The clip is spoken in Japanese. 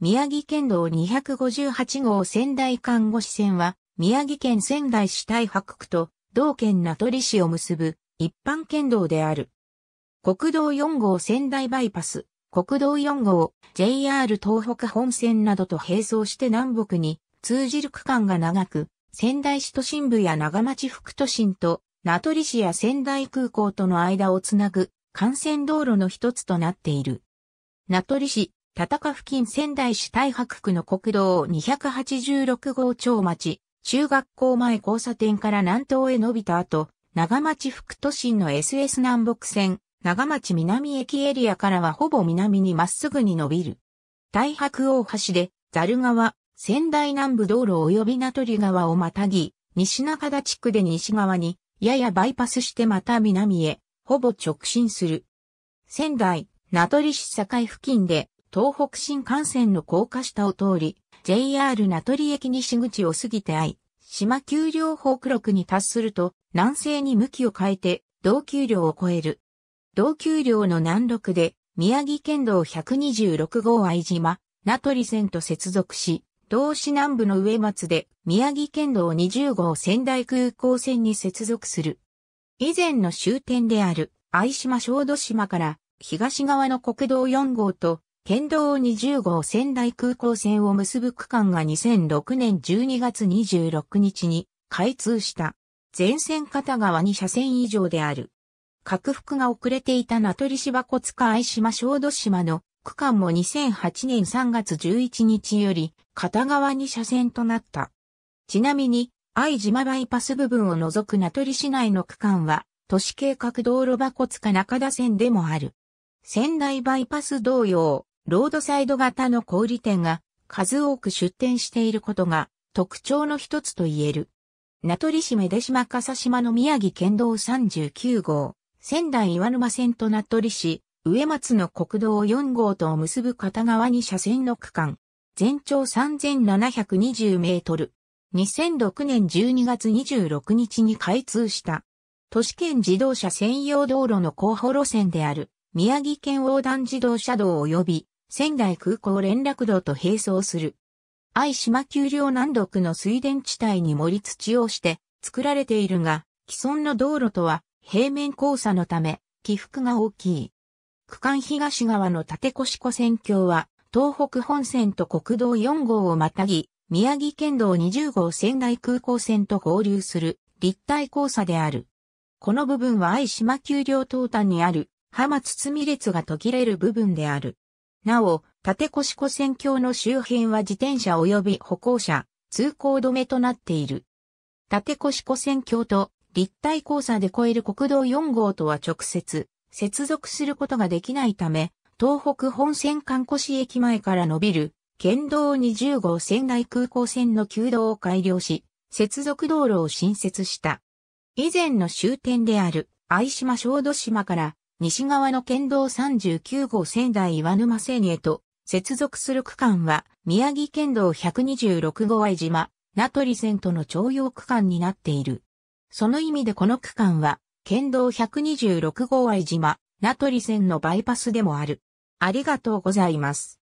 宮城県道258号仙台看護師線は、宮城県仙台市大白区と同県名取市を結ぶ一般県道である。国道4号仙台バイパス、国道4号 JR 東北本線などと並走して南北に通じる区間が長く、仙台市都心部や長町副都心と名取市や仙台空港との間をつなぐ幹線道路の一つとなっている。名取市、田高付近仙台市太白区の国道286号町町、中学校前交差点から南東へ伸びた後、長町副都心の SS 南北線、長町南駅エリアからはほぼ南にまっすぐに伸びる。太白大橋で、ザル川、仙台南部道路及び名取川をまたぎ、西中田地区で西側に、ややバイパスしてまた南へ、ほぼ直進する。仙台、名取市境付近で、東北新幹線の高架下を通り、JR 名取駅西口を過ぎて愛、島丘陵北六に達すると、南西に向きを変えて、同丘陵を越える。同丘陵の南麓で、宮城県道126号愛島、名取線と接続し、同市南部の上松で、宮城県道20号仙台空港線に接続する。以前の終点である、愛島小豆島から、東側の国道4号と県道20号仙台空港線を結ぶ区間が2006年12月26日に開通した。全線片側2車線以上である。拡幅が遅れていた名取芝小塚愛島小豆島の区間も2008年3月11日より片側2車線となった。ちなみに、愛島バイパス部分を除く名取市内の区間は、都市計画道路箱塚中田線でもある。仙台バイパス同様、ロードサイド型の小売店が数多く出店していることが特徴の一つと言える。名取市目出島笠島の宮城県道39号、仙台岩沼線と名取市、上松の国道4号とを結ぶ片側に車線の区間。全長3720メートル。2006年12月26日に開通した。都市圏自動車専用道路の候補路線である、宮城県横断自動車道及び仙台空港連絡道と並走する。愛島丘陵南独の水田地帯に盛り土をして作られているが、既存の道路とは平面交差のため起伏が大きい。区間東側の立越湖線橋は東北本線と国道4号をまたぎ、宮城県道20号仙台空港線と合流する立体交差である。この部分は愛島丘陵東端にある浜包み列が途切れる部分である。なお、立越湖線橋の周辺は自転車及び歩行者、通行止めとなっている。立越湖線橋と立体交差で越える国道4号とは直接、接続することができないため、東北本線光市駅前から伸びる、県道20号仙台空港線の旧道を改良し、接続道路を新設した。以前の終点である、相島小豆島から西側の県道39号仙台岩沼線へと接続する区間は宮城県道126号愛島、名取線との徴用区間になっている。その意味でこの区間は県道126号愛島、名取線のバイパスでもある。ありがとうございます。